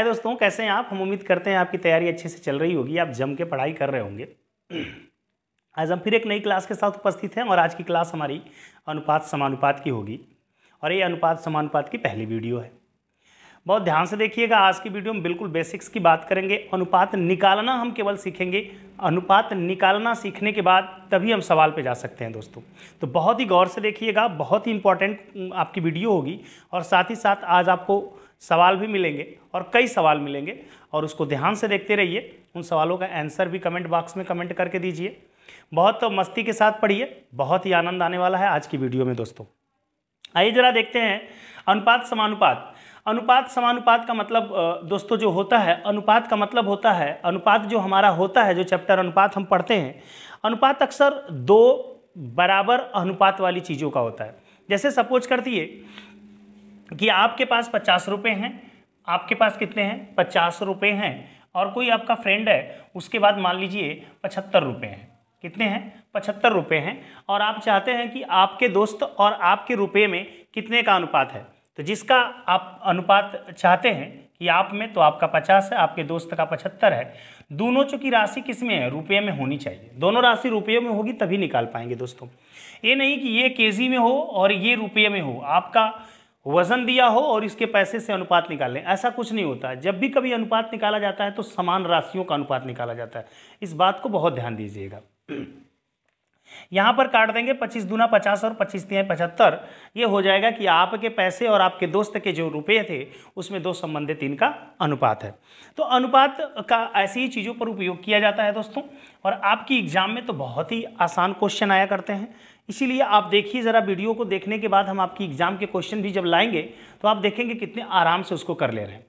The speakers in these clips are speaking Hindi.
हाय दोस्तों कैसे हैं आप हम उम्मीद करते हैं आपकी तैयारी अच्छे से चल रही होगी आप जम के पढ़ाई कर रहे होंगे आज हम फिर एक नई क्लास के साथ उपस्थित हैं और आज की क्लास हमारी अनुपात समानुपात की होगी और ये अनुपात समानुपात की पहली वीडियो है बहुत ध्यान से देखिएगा आज की वीडियो में बिल्कुल बेसिक्स की बात करेंगे अनुपात निकालना हम केवल सीखेंगे अनुपात निकालना सीखने के बाद तभी हम सवाल पे जा सकते हैं दोस्तों तो बहुत ही गौर से देखिएगा बहुत ही इंपॉर्टेंट आपकी वीडियो होगी और साथ ही साथ आज आपको सवाल भी मिलेंगे और कई सवाल मिलेंगे और उसको ध्यान से देखते रहिए उन सवालों का आंसर भी कमेंट बॉक्स में कमेंट करके दीजिए बहुत तो मस्ती के साथ पढ़िए बहुत ही आनंद आने वाला है आज की वीडियो में दोस्तों आइए जरा देखते हैं अनुपात समानुपात अनुपात समानुपात का मतलब दोस्तों जो होता है अनुपात का मतलब होता है अनुपात जो हमारा होता है जो चैप्टर अनुपात हम पढ़ते हैं अनुपात अक्सर दो बराबर अनुपात वाली चीज़ों का होता है जैसे सपोज करती है कि आपके पास पचास रुपये हैं आपके पास कितने हैं पचास रुपये हैं और कोई आपका फ्रेंड है उसके बाद मान लीजिए पचहत्तर रुपये हैं कितने हैं पचहत्तर रुपये हैं और आप चाहते हैं कि आपके दोस्त और आपके रुपये में कितने का अनुपात है तो जिसका आप अनुपात चाहते हैं कि आप में तो आपका पचास है आपके दोस्त का पचहत्तर है दोनों चूँकि राशि किस में है रुपये में होनी चाहिए दोनों राशि रुपये में होगी तभी निकाल पाएंगे दोस्तों ये नहीं कि ये केजी में हो और ये रुपये में हो आपका वजन दिया हो और इसके पैसे से अनुपात निकाल लें ऐसा कुछ नहीं होता जब भी कभी अनुपात निकाला जाता है तो समान राशियों का अनुपात निकाला जाता है इस बात को बहुत ध्यान दीजिएगा यहाँ पर काट देंगे पच्चीस दुना पचास और पच्चीस तीन पचहत्तर ये हो जाएगा कि आपके पैसे और आपके दोस्त के जो रुपये थे उसमें दो संबंधित तीन का अनुपात है तो अनुपात का ऐसी ही चीज़ों पर उपयोग किया जाता है दोस्तों और आपकी एग्जाम में तो बहुत ही आसान क्वेश्चन आया करते हैं इसीलिए आप देखिए ज़रा वीडियो को देखने के बाद हम आपकी एग्ज़ाम के क्वेश्चन भी जब लाएंगे तो आप देखेंगे कितने आराम से उसको कर ले रहे हैं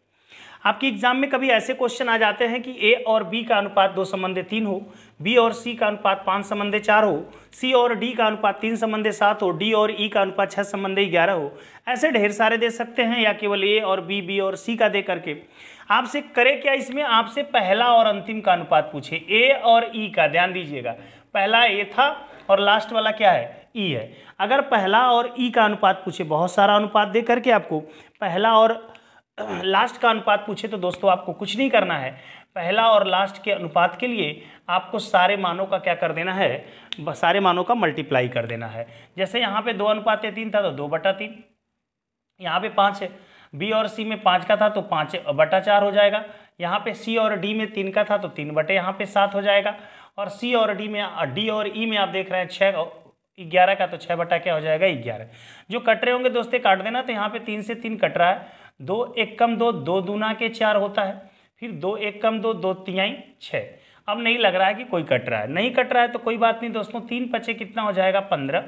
आपकी एग्ज़ाम में कभी ऐसे क्वेश्चन आ जाते हैं कि ए और बी का अनुपात दो संबंधे तीन हो बी और सी का अनुपात पाँच संबंधे चार हो सी और डी का अनुपात तीन संबंधे सात हो डी और ई e का अनुपात छः संबंधे ग्यारह हो ऐसे ढेर सारे दे सकते हैं या केवल ए और बी बी और सी का दे करके आपसे करे क्या इसमें आपसे पहला और अंतिम का अनुपात पूछे ए और ई e का ध्यान दीजिएगा पहला ए था और लास्ट वाला क्या है ई e है अगर पहला और ई e का अनुपात पूछे बहुत सारा अनुपात दे करके आपको पहला और लास्ट का अनुपात पूछे तो दोस्तों आपको कुछ नहीं करना है पहला और लास्ट के अनुपात के लिए आपको सारे मानों का क्या कर देना है सारे मानों का मल्टीप्लाई कर देना है जैसे यहाँ पे दो अनुपात तीन था तो दो बटा तीन यहाँ पे पाँच है बी और सी में पाँच का था तो पाँच बटा चार हो जाएगा यहाँ पे सी और डी में तीन का था तो तीन बटे यहाँ पे सात हो जाएगा और सी और डी में डी और ई e में आप देख रहे हैं छः ग्यारह का तो छः बटा क्या हो जाएगा ग्यारह जो कट रहे होंगे दोस्तों काट देना तो यहाँ पे तीन से तीन कट रहा है दो एक कम दो दो दूना के चार होता है फिर दो एक कम दो दो तिहाई छः अब नहीं लग रहा है कि कोई कट रहा है नहीं कट रहा है तो कोई बात नहीं दोस्तों तीन पचे कितना हो जाएगा पंद्रह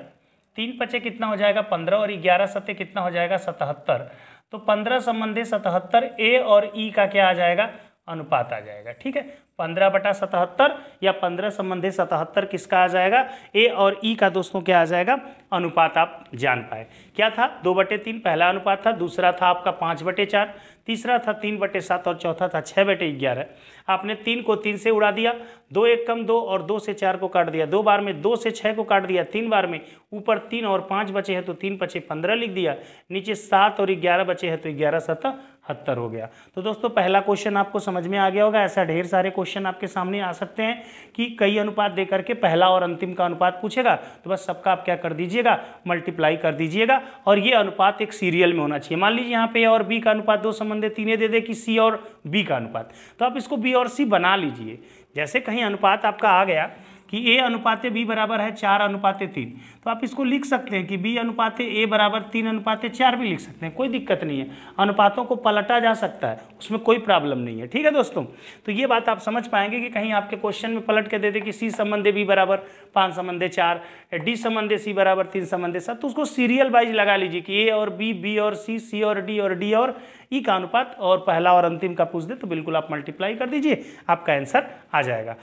तीन पचे कितना हो जाएगा पंद्रह और ग्यारह सत्य कितना हो जाएगा सतहत्तर तो पंद्रह संबंधी सतहत्तर ए और ई e का क्या आ जाएगा अनुपात आ जाएगा ठीक है पंद्रह बटा सतहत्तर या पंद्रह संबंधित सतहत्तर किसका आ जाएगा ए और ई e का दोस्तों क्या आ जाएगा अनुपात आप जान पाए क्या था दो बटे तीन पहला अनुपात था दूसरा था आपका पाँच बटे चार तीसरा था तीन बटे सात और चौथा था छः बटे ग्यारह आपने तीन को तीन से उड़ा दिया दो एक कम दो और दो से चार को काट दिया दो बार में दो से छः को काट दिया तीन बार में ऊपर तीन और पाँच बचे हैं तो तीन पचे पंद्रह लिख दिया नीचे सात और ग्यारह बचे हैं तो ग्यारह सतह हत्तर हो गया तो दोस्तों पहला क्वेश्चन आपको समझ में आ गया होगा ऐसा ढेर सारे क्वेश्चन आपके सामने आ सकते हैं कि कई अनुपात दे करके पहला और अंतिम का अनुपात पूछेगा तो बस सबका आप क्या कर दीजिएगा मल्टीप्लाई कर दीजिएगा और ये अनुपात एक सीरियल में होना चाहिए मान लीजिए यहाँ पे और बी का अनुपात दो संबंध है दे दे कि सी और बी का अनुपात तो आप इसको बी और सी बना लीजिए जैसे कहीं अनुपात आपका आ गया कि ए अनुपाते बी बराबर है चार अनुपाते तीन तो आप इसको लिख सकते हैं कि बी अनुपाते ए बराबर तीन अनुपाते चार भी लिख सकते हैं कोई दिक्कत नहीं है अनुपातों को पलटा जा सकता है उसमें कोई प्रॉब्लम नहीं है ठीक है दोस्तों तो ये बात आप समझ पाएंगे कि कहीं आपके क्वेश्चन में पलट के दे दे कि सी संबंधे बी बराबर पाँच संबंधे चार डी संबंधे सी बराबर तीन संबंधे सात तो उसको सीरियल वाइज लगा लीजिए कि ए और बी बी और सी सी और डी और डी और ई का अनुपात और पहला और अंतिम का पूछ दे तो बिल्कुल आप मल्टीप्लाई कर दीजिए आपका आंसर आ जाएगा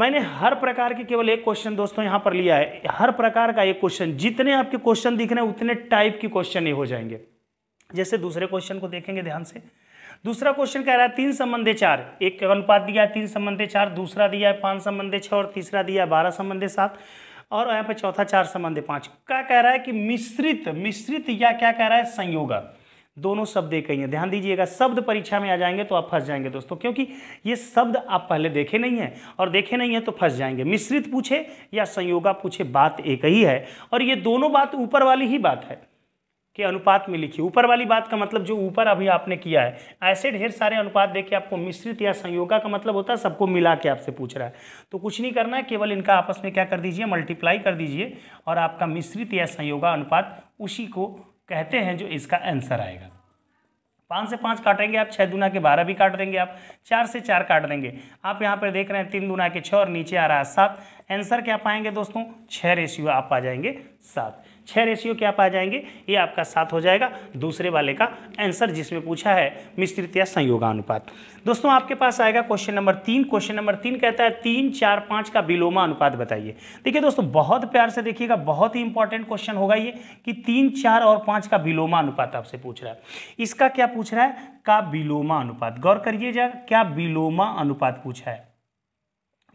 मैंने हर प्रकार के केवल एक क्वेश्चन दोस्तों यहाँ पर लिया है हर प्रकार का एक क्वेश्चन जितने आपके क्वेश्चन दिख रहे हैं उतने टाइप के क्वेश्चन ये हो जाएंगे जैसे दूसरे क्वेश्चन को देखेंगे ध्यान से दूसरा क्वेश्चन कह रहा है तीन संबंधे चार एक अनुपात दिया है तीन संबंधे चार दूसरा दिया है पांच संबंधे छः और तीसरा दिया है बारह संबंधे सात और यहाँ पर चौथा चार संबंधे पांच क्या कह रहा है कि मिश्रित मिश्रित या क्या कह रहा है संयोगा दोनों शब्द एक ही हैं ध्यान दीजिएगा शब्द परीक्षा में आ जाएंगे तो आप फंस जाएंगे दोस्तों क्योंकि ये शब्द आप पहले देखे नहीं हैं और देखे नहीं हैं तो फंस जाएंगे मिश्रित पूछे या संयोगा पूछे बात एक ही है और ये दोनों बात ऊपर वाली ही बात है के अनुपात में लिखिए ऊपर वाली बात का मतलब जो ऊपर अभी आपने किया है ऐसे ढेर सारे अनुपात देखिए आपको मिश्रित या संयोगा का मतलब होता है सबको मिला के आपसे पूछ रहा है तो कुछ नहीं करना है केवल इनका आपस में क्या कर दीजिए मल्टीप्लाई कर दीजिए और आपका मिश्रित या संयोगा अनुपात उसी को कहते हैं जो इसका आंसर आएगा पाँच से पाँच काटेंगे आप छः दुना के बारह भी काट देंगे आप चार से चार काट देंगे आप यहाँ पर देख रहे हैं तीन दुना के छः और नीचे आ रहा है सात आंसर क्या पाएंगे दोस्तों छः रेशियो आप आ जाएंगे सात छः रेशियो क्या पा जाएंगे ये आपका सात हो जाएगा दूसरे वाले का आंसर जिसमें पूछा है मिश्रित या संयोगानुपात दोस्तों आपके पास आएगा क्वेश्चन नंबर तीन क्वेश्चन नंबर तीन कहता है तीन चार पाँच का विलोमा अनुपात बताइए देखिए दोस्तों बहुत प्यार से देखिएगा बहुत ही इंपॉर्टेंट क्वेश्चन होगा ये कि तीन चार और पाँच का विलोमा अनुपात आपसे पूछ रहा है इसका क्या पूछ रहा है का विलोमा अनुपात गौर करिए क्या विलोमा अनुपात पूछा है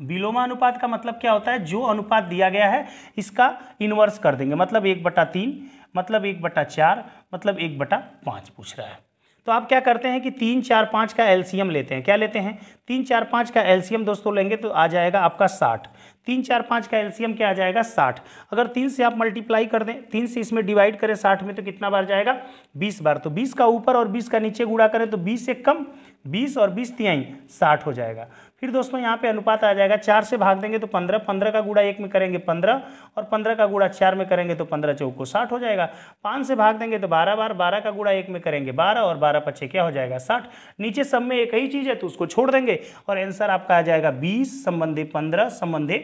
विलोमानुपात का मतलब क्या होता है जो अनुपात दिया गया है इसका इन्वर्स कर देंगे मतलब एक बटा तीन मतलब एक बटा चार मतलब एक बटा पाँच पूछ रहा है तो आप क्या करते हैं कि तीन चार पाँच का एलसीएम लेते हैं क्या लेते हैं तीन चार पाँच का एलसीएम दोस्तों लेंगे तो आ जाएगा आपका साठ तीन चार पाँच का एलसीएम क्या आ जाएगा साठ अगर तीन से आप मल्टीप्लाई कर दें तीन से इसमें डिवाइड करें साठ में तो कितना बार जाएगा बीस बार तो बीस का ऊपर और बीस का नीचे गुड़ा करें तो बीस से कम बीस और बीस तिहाई साठ हो जाएगा फिर दोस्तों यहाँ पे अनुपात आ जाएगा चार से भाग देंगे तो पंद्रह पंद्रह का गुड़ा एक में करेंगे पंद्रह और पंद्रह का गुड़ा चार में करेंगे तो पंद्रह चौको साठ हो जाएगा पाँच से भाग देंगे तो बारह बार बारह का गुड़ा एक में करेंगे बारह और बारह पच्चे क्या हो जाएगा साठ नीचे सब में एक ही चीज़ है तो उसको छोड़ देंगे और आंसर आपका आ जाएगा बीस संबंधे पंद्रह संबंधे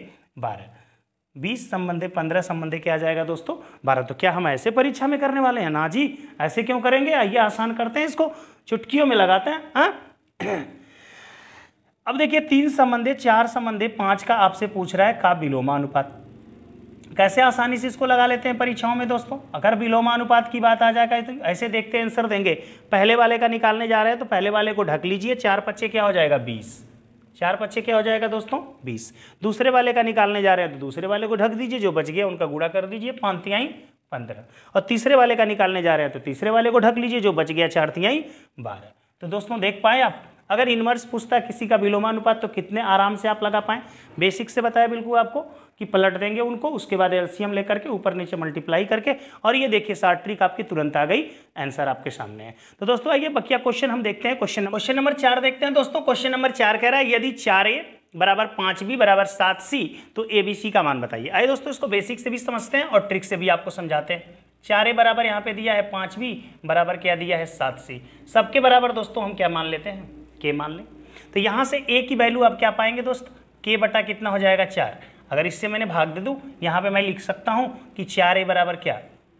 बारह बीस संबंधे पंद्रह संबंधे क्या आ जाएगा दोस्तों बारह तो क्या हम ऐसे परीक्षा में करने वाले हैं ना जी ऐसे क्यों करेंगे आइए आसान करते हैं इसको चुटकियों में लगाते हैं हाँ अब देखिए तीन संबंधे चार संबंधे पांच का आपसे पूछ रहा है का विलोमा अनुपात कैसे आसानी से इसको लगा लेते हैं परीक्षाओं में दोस्तों अगर विलोमा अनुपात की बात आ जाए तो ऐसे देखते आंसर देंगे पहले वाले का निकालने जा रहे हैं तो पहले वाले को ढक लीजिए चार पच्चे क्या हो जाएगा बीस चार पच्चे क्या हो जाएगा दोस्तों बीस दूसरे वाले का निकालने जा रहे हैं तो दूसरे वाले को ढक दीजिए जो बच गया उनका गुड़ा कर दीजिए पांतियाई पंद्रह और तीसरे वाले का निकालने जा रहे हैं तो तीसरे वाले को ढक लीजिए जो बच गया चार बारह तो दोस्तों देख पाए आप अगर इन्वर्स पूछता है किसी का विलोमानुपात तो कितने आराम से आप लगा पाएं बेसिक से बताया बिल्कुल आपको कि पलट देंगे उनको उसके बाद एलसीएम लेकर के ऊपर नीचे मल्टीप्लाई करके और ये देखिए सार ट्रिक आपकी तुरंत आ गई आंसर आपके सामने है तो दोस्तों आइए बकिया क्वेश्चन हम देखते हैं क्वेश्चन क्वेश्चन नंबर चार देखते हैं दोस्तों क्वेश्चन नंबर चार कह रहा है यदि चार ए बराबर पाँच बी बराबर सात सी तो ए बी सी का मान बताइए आइए दोस्तों इसको बेसिक से भी समझते हैं और ट्रिक से भी आपको समझाते हैं चार ए बराबर यहाँ पे दिया है पाँच बी बराबर क्या दिया है सात सी सबके बराबर दोस्तों हम क्या मान लेते हैं के मान लें तो यहाँ से ए की वैल्यू आप क्या पाएंगे दोस्त के बटा कितना हो जाएगा चार अगर इससे मैंने भाग दे दूँ यहाँ पे मैं लिख सकता हूँ कि चार ए बराबर क्या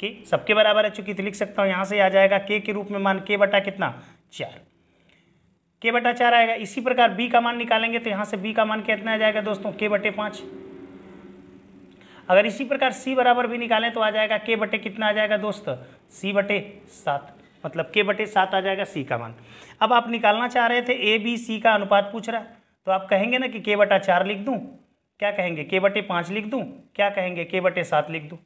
के सबके बराबर है चूंकि तो लिख सकता हूँ यहाँ से आ जाएगा के के रूप में मान के बटा कितना चार के बटा चार आएगा इसी प्रकार बी का मान निकालेंगे तो यहाँ से बी का मान कितना आ जाएगा दोस्तों के बटे पाँच अगर इसी प्रकार सी बराबर भी निकालें तो आ जाएगा के बटे कितना आ जाएगा दोस्त सी बटे सात मतलब के बटे सात आ जाएगा सी का मान अब आप निकालना चाह रहे थे ए बी सी का अनुपात पूछ रहा है तो आप कहेंगे ना कि के बटा चार लिख दूँ क्या कहेंगे के बटे पाँच लिख दूँ क्या कहेंगे के बटे सात लिख दूँ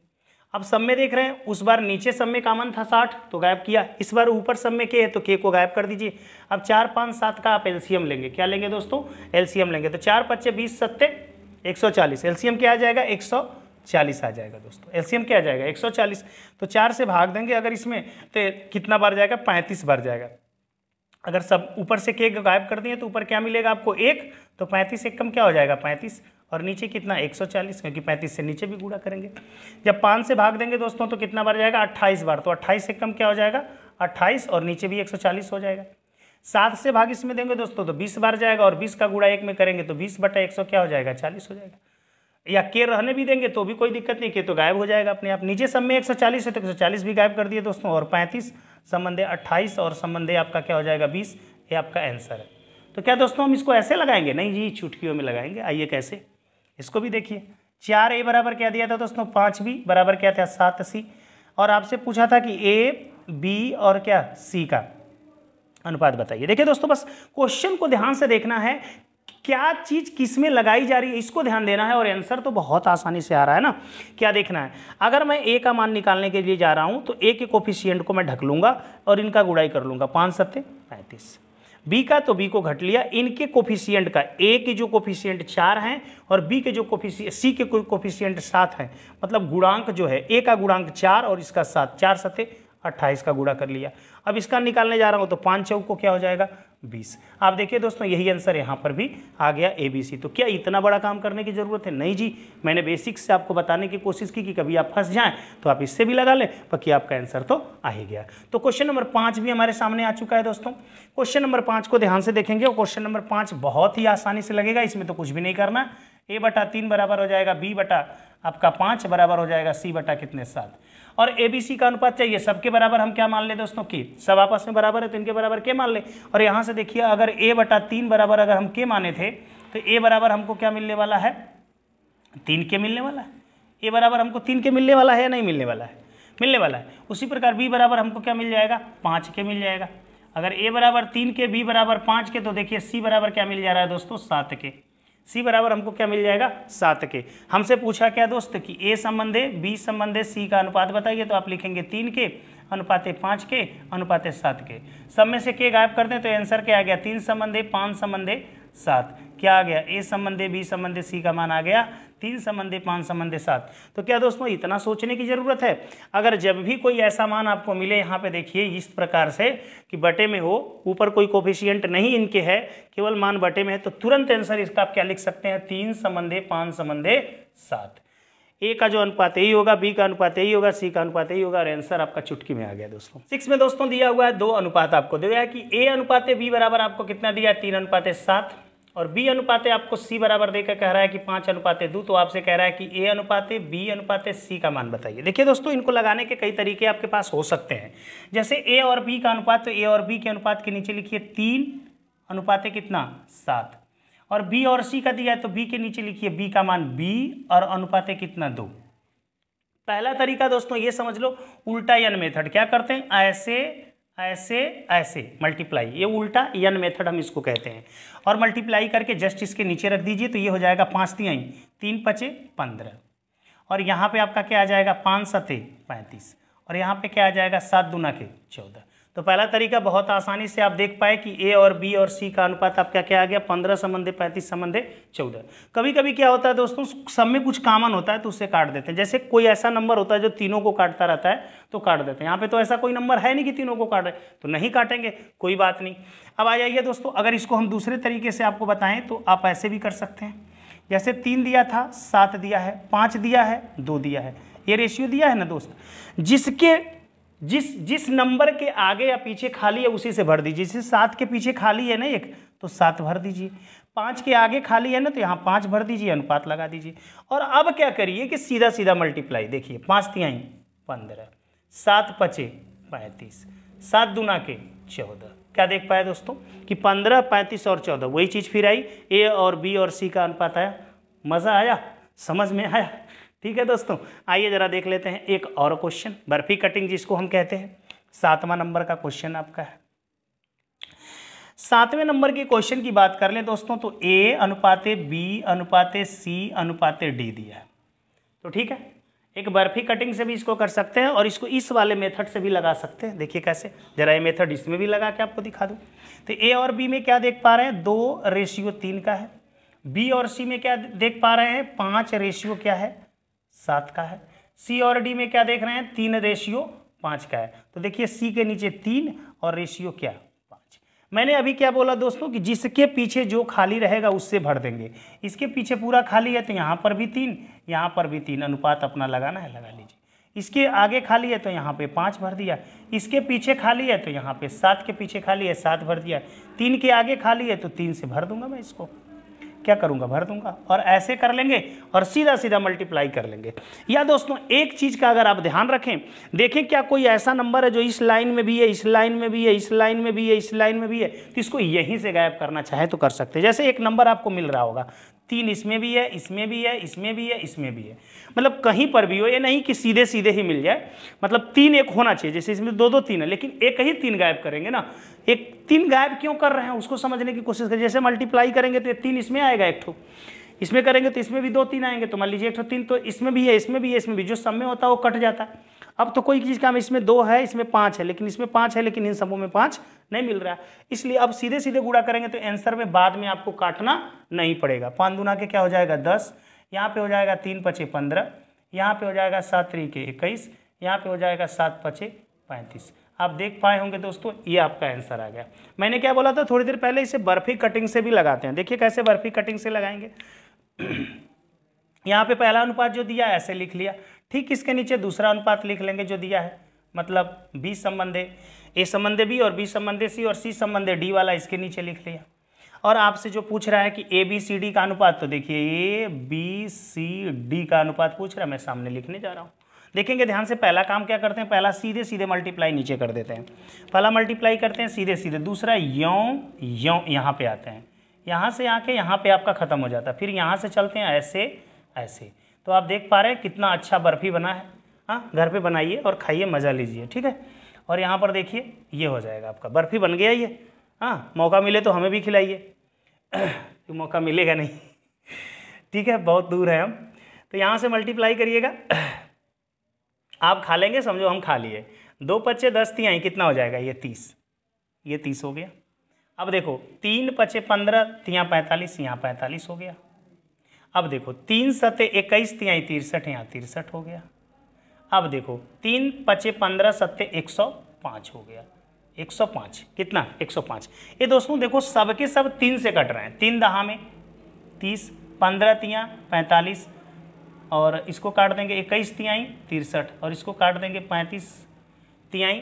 अब सब में देख रहे हैं उस बार नीचे सब में कामन था साठ तो गायब किया इस बार ऊपर सब में के है तो के को गायब कर दीजिए अब चार पाँच सात का आप एलसीएम लेंगे क्या लेंगे दोस्तों एलसीएम लेंगे तो चार पच्चे बीस सत्ते एक सौ चालीस एलसीएम क्या आ जाएगा एक सौ चालीस आ जाएगा दोस्तों एलसीएम क्या आ जाएगा एक सौ चालीस तो चार से भाग देंगे अगर इसमें तो कितना बार जाएगा पैंतीस बार जाएगा अगर सब ऊपर से के गायब कर दिए तो ऊपर क्या मिलेगा आपको एक तो पैंतीस एक कम क्या हो जाएगा पैंतीस और नीचे कितना एक सौ चालीस क्योंकि पैंतीस से नीचे भी गुड़ा करेंगे जब पाँच से भाग देंगे दोस्तों तो कितना बार जाएगा अट्ठाईस बार तो अट्ठाईस से कम क्या हो जाएगा अट्ठाईस और नीचे भी चालीस हो जाएगा सात से भाग इसमें देंगे दोस्तों तो बीस बार जाएगा और बीस का गुड़ा एक में करेंगे तो बीस बटा सौ क्या हो जाएगा चालीस हो जाएगा या के रहने भी देंगे तो भी कोई दिक्कत नहीं के तो गायब हो जाएगा अपने आप नीचे सब में 140 है तो 140 भी गायब कर दिए दोस्तों और 35 संबंधे 28 और संबंधे आपका क्या हो जाएगा 20 ये आपका आंसर है तो क्या दोस्तों हम इसको ऐसे लगाएंगे नहीं जी चुटकियों में लगाएंगे आइए कैसे इसको भी देखिए चार ए बराबर क्या दिया था दोस्तों पाँच बी बराबर क्या था सात सी और आपसे पूछा था कि ए बी और क्या सी का अनुपात बताइए देखिए दोस्तों बस क्वेश्चन को ध्यान से देखना है क्या चीज़ किस में लगाई जा रही है इसको ध्यान देना है और आंसर तो बहुत आसानी से आ रहा है ना क्या देखना है अगर मैं ए का मान निकालने के लिए जा रहा हूं तो ए के कोफिशियंट को मैं ढक लूंगा और इनका गुड़ाई कर लूंगा पाँच सत्ते पैंतीस बी का तो बी को घट लिया इनके कोफिशियंट का ए के जो कोफिशियंट चार हैं और बी के जो कोफिशियंट सी के कोफिशियंट सात हैं मतलब गुणांक जो है ए का गुणांक चार और इसका सात चार सत्ते अट्ठाईस का गुड़ा कर लिया अब इसका निकालने जा रहा हूँ तो पांच चौक को क्या हो जाएगा बीस आप देखिए दोस्तों यही आंसर यहाँ पर भी आ गया ए बी सी तो क्या इतना बड़ा काम करने की ज़रूरत है नहीं जी मैंने बेसिक्स से आपको बताने की कोशिश की कि कभी आप फंस जाएं तो आप इससे भी लगा लें बाकी आपका आंसर तो आ ही गया तो क्वेश्चन नंबर पाँच भी हमारे सामने आ चुका है दोस्तों क्वेश्चन नंबर पाँच को ध्यान से देखेंगे और क्वेश्चन नंबर पाँच बहुत ही आसानी से लगेगा इसमें तो कुछ भी नहीं करना ए बटा तीन बराबर हो जाएगा बी बटा आपका पाँच बराबर हो जाएगा सी बटा कितने सात और ए बी सी का अनुपात चाहिए सबके बराबर हम क्या मान ले दोस्तों के सब आपस में बराबर है तो इनके बराबर के मान ले और यहाँ से देखिए अगर ए बटा तीन बराबर अगर हम के माने थे तो ए बराबर हमको क्या मिलने वाला है तीन के मिलने वाला है ए बराबर हमको तीन के मिलने वाला है या नहीं मिलने वाला है मिलने वाला है उसी प्रकार बी बराबर हमको क्या मिल जाएगा पाँच के मिल जाएगा अगर ए बराबर तीन के बी बराबर पाँच के तो देखिए सी बराबर क्या मिल जा रहा है दोस्तों सात के सी बराबर हमको क्या मिल जाएगा सात के हमसे पूछा क्या दोस्त कि ए संबंध है बी संबंध है सी का अनुपात बताइए तो आप लिखेंगे तीन के अनुपाते पाँच के अनुपाते सात के सब में से के गायब कर दें तो आंसर क्या आ गया तीन संबंधे पाँच संबंधे सात क्या आ गया ए संबंधे बी संबंधे सी का मान आ गया तीन संबंधे पांच संबंधे सात तो क्या दोस्तों इतना सोचने की ज़रूरत है अगर जब भी कोई ऐसा मान आपको मिले यहाँ पे देखिए इस प्रकार से कि बटे में हो ऊपर कोई कोफिशियंट नहीं इनके है केवल मान बटे में है तो तुरंत आंसर इसका आप क्या लिख सकते हैं तीन संबंधे पांच संबंधे सात ए का जो अनुपात यही होगा बी का अनुपात यही होगा सी का अनुपात यही होगा और आंसर आपका चुटकी में आ गया दोस्तों सिक्स में दोस्तों दिया हुआ है दो अनुपात आपको दिया है कि ए अनुपात बी बराबर आपको कितना दिया तीन अनुपात सात और बी अनुपाते आपको सी बराबर देकर कह रहा है कि पाँच अनुपाते दो तो आपसे कह रहा है कि ए अनुपाते बी अनुपाते सी का मान बताइए देखिए दोस्तों इनको लगाने के कई तरीके आपके पास हो सकते हैं जैसे ए और बी का अनुपात तो ए और बी के अनुपात के नीचे लिखिए तीन अनुपातें कितना सात और बी और सी का दिया है तो बी के नीचे लिखिए बी का मान बी और अनुपातें कितना दो पहला तरीका दोस्तों ये समझ लो उल्टा यन मेथड क्या करते हैं ऐसे ऐसे ऐसे मल्टीप्लाई ये उल्टा यन मेथड हम इसको कहते हैं और मल्टीप्लाई करके जस्ट इसके नीचे रख दीजिए तो ये हो जाएगा पाँच तिहाई तीन पचे पंद्रह और यहाँ पे आपका क्या आ जाएगा पाँच सते पैंतीस और यहाँ पे क्या आ जाएगा सात दुना के चौदह तो पहला तरीका बहुत आसानी से आप देख पाए कि ए और बी और सी का अनुपात आप क्या क्या आ गया पंद्रह संबंधे पैंतीस संबंधे चौदह कभी कभी क्या होता है दोस्तों सब में कुछ कामन होता है तो उससे काट देते हैं जैसे कोई ऐसा नंबर होता है जो तीनों को काटता रहता है तो काट देते हैं यहाँ पे तो ऐसा कोई नंबर है नहीं कि तीनों को काट रहे तो नहीं काटेंगे कोई बात नहीं अब आ जाइए दोस्तों अगर इसको हम दूसरे तरीके से आपको बताएं तो आप ऐसे भी कर सकते हैं जैसे तीन दिया था सात दिया है पाँच दिया है दो दिया है ये रेशियो दिया है ना दोस्त जिसके जिस जिस नंबर के आगे या पीछे खाली है उसी से भर दीजिए जैसे सात के पीछे खाली है ना एक तो सात भर दीजिए पाँच के आगे खाली है ना तो यहाँ पाँच भर दीजिए अनुपात लगा दीजिए और अब क्या करिए कि सीधा सीधा मल्टीप्लाई देखिए पाँच तिहाई पंद्रह सात पचे पैंतीस सात दुना के चौदह क्या देख पाए दोस्तों कि पंद्रह पैंतीस और चौदह वही चीज़ फिर आई ए और बी और सी का अनुपात आया मज़ा आया समझ में आया ठीक है दोस्तों आइए ज़रा देख लेते हैं एक और क्वेश्चन बर्फी कटिंग जिसको हम कहते हैं सातवां नंबर का क्वेश्चन आपका है सातवें नंबर के क्वेश्चन की बात कर ले दोस्तों तो ए अनुपाते बी अनुपाते सी अनुपाते डी दिया तो ठीक है एक बर्फी कटिंग से भी इसको कर सकते हैं और इसको इस वाले मेथड से भी लगा सकते हैं देखिए कैसे जरा ये मेथड इसमें भी लगा के आपको दिखा दूँ तो ए और बी में क्या देख पा रहे हैं दो रेशियो तीन का है बी और सी में क्या देख पा रहे हैं पाँच रेशियो क्या है सात का है सी और डी में क्या देख रहे हैं तीन रेशियो पाँच का है तो देखिए सी के नीचे तीन और रेशियो क्या पाँच मैंने अभी क्या बोला दोस्तों कि जिसके पीछे जो खाली रहेगा उससे भर देंगे इसके पीछे पूरा खाली है तो यहाँ पर भी तीन यहाँ पर भी तीन अनुपात अपना लगाना है लगा लीजिए इसके आगे खाली है तो यहाँ पे पाँच भर दिया इसके पीछे खाली है तो यहाँ पे सात के पीछे खाली है सात भर दिया तीन के आगे खाली है तो तीन से भर दूंगा मैं इसको क्या करूंगा भर दूंगा और ऐसे कर लेंगे और सीधा सीधा मल्टीप्लाई कर लेंगे या दोस्तों एक चीज़ का अगर आप ध्यान रखें देखें क्या कोई ऐसा नंबर है जो इस लाइन में भी है इस लाइन में भी है इस लाइन में भी है इस लाइन में भी है तो इसको यहीं से गायब करना चाहे तो कर सकते जैसे एक नंबर आपको मिल रहा होगा तीन इसमें भी है इसमें भी है इसमें भी है इसमें भी है मतलब कहीं पर भी हो ये नहीं कि सीधे सीधे ही मिल जाए मतलब तीन एक होना चाहिए जैसे इसमें दो दो तीन है लेकिन एक ही तीन गायब करेंगे ना एक तीन गायब क्यों कर रहे हैं उसको समझने की कोशिश करें जैसे मल्टीप्लाई करेंगे तो तीन इसमें आएगा एक ठो इसमें करेंगे तो इसमें भी दो तीन आएंगे तो मान लीजिए एक ठो तीन तो इसमें भी है इसमें भी है इसमें भी जो सब में होता है वो कट जाता है अब तो कोई चीज़ का हम इसमें दो है इसमें पाँच है लेकिन इसमें पाँच है लेकिन इन सबों में पाँच नहीं मिल रहा है इसलिए अब सीधे सीधे गुड़ा करेंगे तो आंसर में बाद में आपको काटना नहीं पड़ेगा पाँच दुना के क्या हो जाएगा दस यहाँ पे हो जाएगा तीन पचे पंद्रह यहाँ पे हो जाएगा सात के इक्कीस यहाँ पे हो जाएगा सात पचे पैंतीस आप देख पाए होंगे दोस्तों ये आपका आंसर आ गया मैंने क्या बोला था थोड़ी देर पहले इसे बर्फी कटिंग से भी लगाते हैं देखिए कैसे बर्फी कटिंग से लगाएंगे यहाँ पे पहला अनुपात जो दिया ऐसे लिख लिया ठीक इसके नीचे दूसरा अनुपात लिख लेंगे जो दिया है मतलब बी संबंधे ए संबंधे बी और बी संबंधे सी और सी संबंधे डी वाला इसके नीचे लिख लिया और आपसे जो पूछ रहा है कि ए बी सी डी का अनुपात तो देखिए ए बी सी डी का अनुपात पूछ रहा है मैं सामने लिखने जा रहा हूँ देखेंगे ध्यान से पहला काम क्या करते हैं पहला सीधे सीधे मल्टीप्लाई नीचे कर देते हैं पहला मल्टीप्लाई करते हैं सीधे सीधे दूसरा यौ यौ यहाँ पे आते हैं यहाँ से आके यहाँ पे आपका ख़त्म हो जाता है फिर यहाँ से चलते हैं ऐसे ऐसे तो आप देख पा रहे हैं कितना अच्छा बर्फ़ी बना है हाँ घर पे बनाइए और खाइए मज़ा लीजिए ठीक है और यहाँ पर देखिए ये हो जाएगा आपका बर्फ़ी बन गया ये हाँ मौका मिले तो हमें भी खिलाइए मौका मिलेगा नहीं ठीक है बहुत दूर है हम तो यहाँ से मल्टीप्लाई करिएगा आप खा लेंगे समझो हम खा लिए दो पच्चे दस तिहाई कितना हो जाएगा ये तीस ये तीस हो गया अब देखो तीन पच्चे पंद्रह तिया पैंतालीस यहाँ पैंतालीस हो गया अब देखो तीन सत इक्कीस तिहाई तिरसठ यहाँ तिरसठ हो गया अब देखो तीन पचे पंद्रह सत्य एक सौ पाँच हो गया एक सौ पाँच कितना एक सौ पाँच ये दोस्तों देखो सबके सब तीन से कट रहे हैं तीन दहा में तीस पंद्रह तिया पैंतालीस और इसको काट देंगे इक्कीस तिहाई तिरसठ और इसको काट देंगे पैंतीस तियाई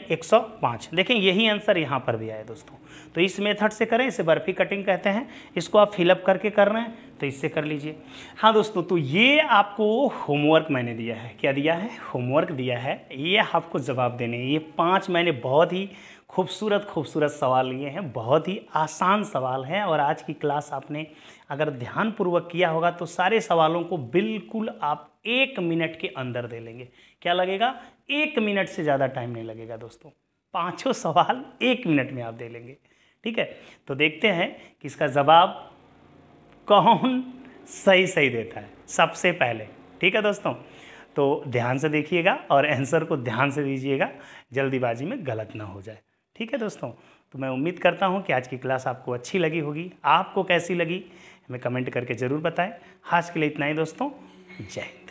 पाँच देखें यही आंसर यहाँ पर भी आया दोस्तों तो इस मेथड से करें इसे बर्फी कटिंग कहते हैं इसको आप फिलअप करके कर रहे हैं तो इससे कर लीजिए हाँ दोस्तों तो ये आपको होमवर्क मैंने दिया है क्या दिया है होमवर्क दिया है ये आपको जवाब देने ये पाँच मैंने बहुत ही खूबसूरत खूबसूरत सवाल लिए हैं बहुत ही आसान सवाल हैं और आज की क्लास आपने अगर ध्यानपूर्वक किया होगा तो सारे सवालों को बिल्कुल आप एक मिनट के अंदर दे लेंगे क्या लगेगा एक मिनट से ज़्यादा टाइम नहीं लगेगा दोस्तों पाँचों सवाल एक मिनट में आप दे लेंगे ठीक है तो देखते हैं कि इसका जवाब कौन सही सही देता है सबसे पहले ठीक है दोस्तों तो ध्यान से देखिएगा और आंसर को ध्यान से दीजिएगा जल्दीबाजी में गलत ना हो जाए ठीक है दोस्तों तो मैं उम्मीद करता हूँ कि आज की क्लास आपको अच्छी लगी होगी आपको कैसी लगी हमें कमेंट करके ज़रूर बताएं आज के लिए इतना ही दोस्तों जय